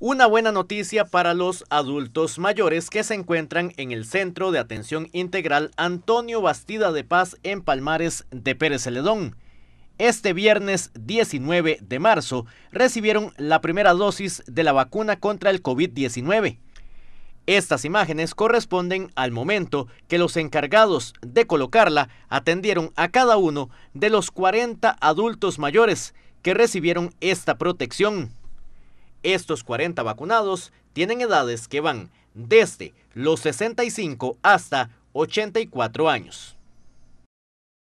Una buena noticia para los adultos mayores que se encuentran en el Centro de Atención Integral Antonio Bastida de Paz en Palmares de Pérez Celedón. Este viernes 19 de marzo recibieron la primera dosis de la vacuna contra el COVID-19. Estas imágenes corresponden al momento que los encargados de colocarla atendieron a cada uno de los 40 adultos mayores que recibieron esta protección. Estos 40 vacunados tienen edades que van desde los 65 hasta 84 años.